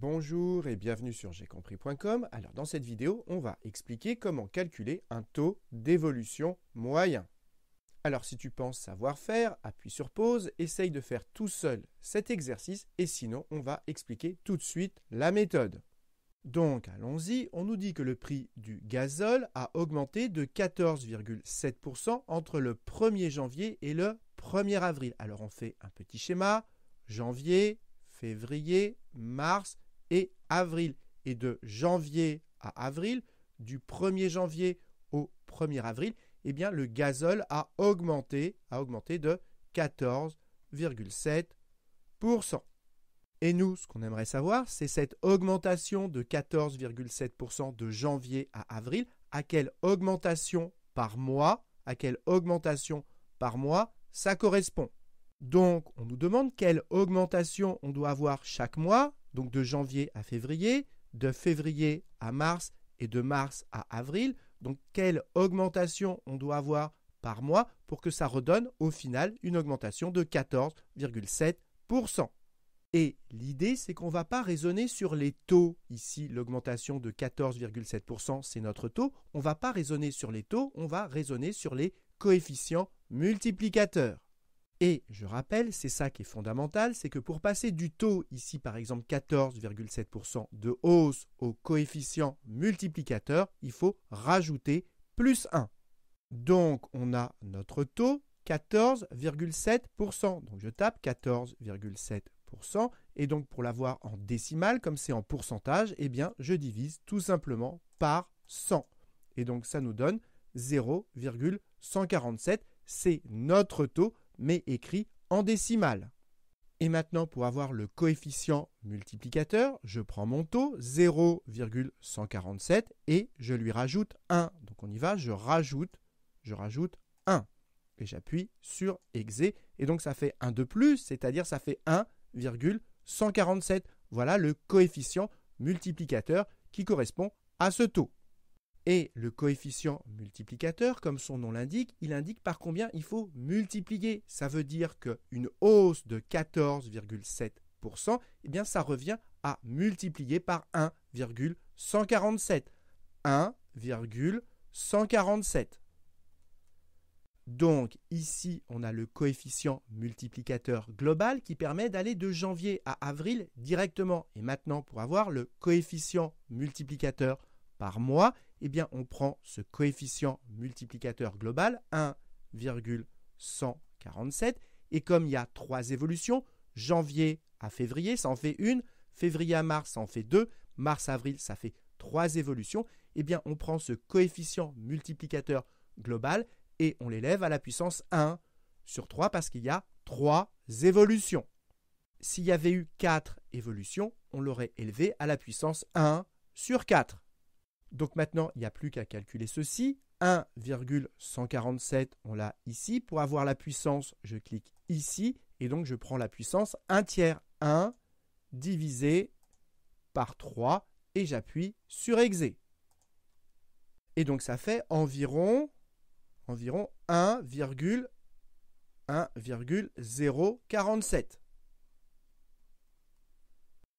Bonjour et bienvenue sur compris.com. Alors dans cette vidéo, on va expliquer comment calculer un taux d'évolution moyen. Alors si tu penses savoir faire, appuie sur pause, essaye de faire tout seul cet exercice et sinon on va expliquer tout de suite la méthode. Donc allons-y, on nous dit que le prix du gazole a augmenté de 14,7% entre le 1er janvier et le 1er avril. Alors on fait un petit schéma, janvier, février, mars, et avril. Et de janvier à avril, du 1er janvier au 1er avril, eh bien, le gazole a augmenté, a augmenté de 14,7%. Et nous, ce qu'on aimerait savoir, c'est cette augmentation de 14,7% de janvier à avril, à quelle augmentation par mois, à quelle augmentation par mois ça correspond. Donc, on nous demande quelle augmentation on doit avoir chaque mois donc de janvier à février, de février à mars et de mars à avril. Donc quelle augmentation on doit avoir par mois pour que ça redonne au final une augmentation de 14,7%. Et l'idée, c'est qu'on ne va pas raisonner sur les taux. Ici, l'augmentation de 14,7%, c'est notre taux. On ne va pas raisonner sur les taux, on va raisonner sur les coefficients multiplicateurs. Et je rappelle, c'est ça qui est fondamental, c'est que pour passer du taux, ici par exemple 14,7% de hausse au coefficient multiplicateur, il faut rajouter plus 1. Donc on a notre taux 14,7%. Donc je tape 14,7%. Et donc pour l'avoir en décimale, comme c'est en pourcentage, eh bien je divise tout simplement par 100. Et donc ça nous donne 0,147. C'est notre taux mais écrit en décimale. Et maintenant, pour avoir le coefficient multiplicateur, je prends mon taux, 0,147, et je lui rajoute 1. Donc on y va, je rajoute, je rajoute 1. Et j'appuie sur exé, et donc ça fait 1 de plus, c'est-à-dire ça fait 1,147. Voilà le coefficient multiplicateur qui correspond à ce taux. Et le coefficient multiplicateur, comme son nom l'indique, il indique par combien il faut multiplier. Ça veut dire qu'une hausse de 14,7%, eh bien ça revient à multiplier par 1,147. 1,147. Donc ici, on a le coefficient multiplicateur global qui permet d'aller de janvier à avril directement. Et maintenant, pour avoir le coefficient multiplicateur par mois, eh bien on prend ce coefficient multiplicateur global 1,147 et comme il y a trois évolutions, janvier à février, ça en fait une, février à mars, ça en fait deux, mars avril, ça fait trois évolutions, eh bien on prend ce coefficient multiplicateur global et on l'élève à la puissance 1 sur 3 parce qu'il y a trois évolutions. S'il y avait eu quatre évolutions, on l'aurait élevé à la puissance 1 sur 4. Donc maintenant, il n'y a plus qu'à calculer ceci. 1,147, on l'a ici. Pour avoir la puissance, je clique ici. Et donc, je prends la puissance 1 tiers 1 divisé par 3 et j'appuie sur Exé. Et donc, ça fait environ, environ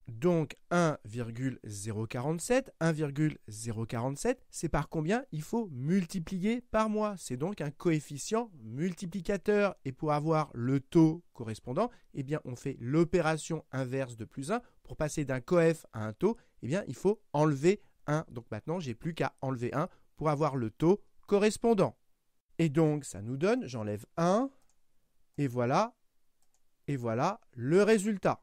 donc 1,047, 1,047, c'est par combien il faut multiplier par mois. C'est donc un coefficient multiplicateur. Et pour avoir le taux correspondant, eh bien, on fait l'opération inverse de plus 1. Pour passer d'un coef à un taux, eh bien, il faut enlever 1. Donc maintenant, j'ai plus qu'à enlever 1 pour avoir le taux correspondant. Et donc, ça nous donne, j'enlève 1, et voilà, et voilà le résultat.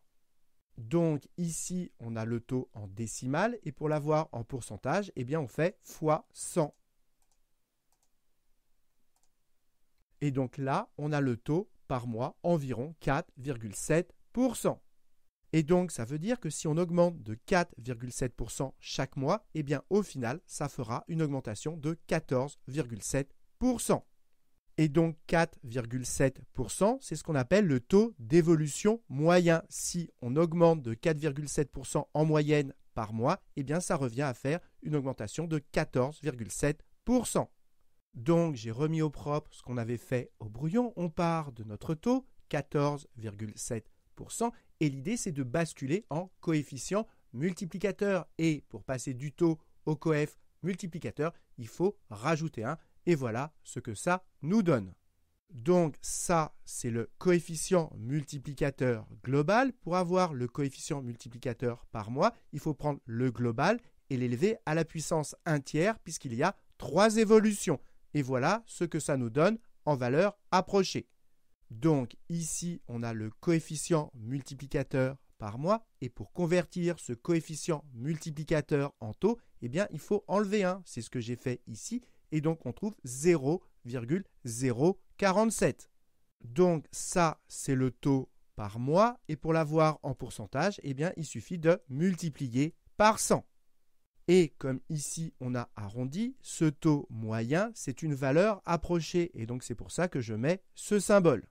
Donc ici, on a le taux en décimal et pour l'avoir en pourcentage, eh bien on fait x 100. Et donc là, on a le taux par mois environ 4,7%. Et donc ça veut dire que si on augmente de 4,7% chaque mois, eh bien au final, ça fera une augmentation de 14,7% et donc 4,7%, c'est ce qu'on appelle le taux d'évolution moyen. Si on augmente de 4,7% en moyenne par mois, eh bien ça revient à faire une augmentation de 14,7%. Donc j'ai remis au propre ce qu'on avait fait au brouillon, on part de notre taux 14,7% et l'idée c'est de basculer en coefficient multiplicateur et pour passer du taux au coef multiplicateur, il faut rajouter un et voilà ce que ça nous donne. Donc ça, c'est le coefficient multiplicateur global. Pour avoir le coefficient multiplicateur par mois, il faut prendre le global et l'élever à la puissance 1 tiers puisqu'il y a trois évolutions. Et voilà ce que ça nous donne en valeur approchée. Donc ici, on a le coefficient multiplicateur par mois et pour convertir ce coefficient multiplicateur en taux, eh bien, il faut enlever 1. C'est ce que j'ai fait ici et donc on trouve 0,047. Donc ça, c'est le taux par mois, et pour l'avoir en pourcentage, eh bien, il suffit de multiplier par 100. Et comme ici on a arrondi, ce taux moyen, c'est une valeur approchée, et donc c'est pour ça que je mets ce symbole.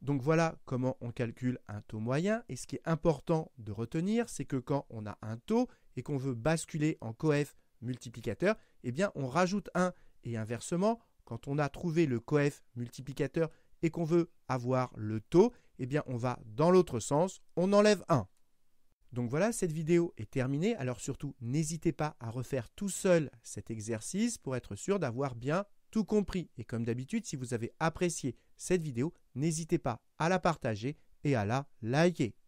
Donc voilà comment on calcule un taux moyen, et ce qui est important de retenir, c'est que quand on a un taux et qu'on veut basculer en COEF multiplicateur, eh bien on rajoute 1. Et inversement, quand on a trouvé le coef multiplicateur et qu'on veut avoir le taux, eh bien on va dans l'autre sens, on enlève 1. Donc voilà, cette vidéo est terminée. Alors surtout, n'hésitez pas à refaire tout seul cet exercice pour être sûr d'avoir bien tout compris. Et comme d'habitude, si vous avez apprécié cette vidéo, n'hésitez pas à la partager et à la liker.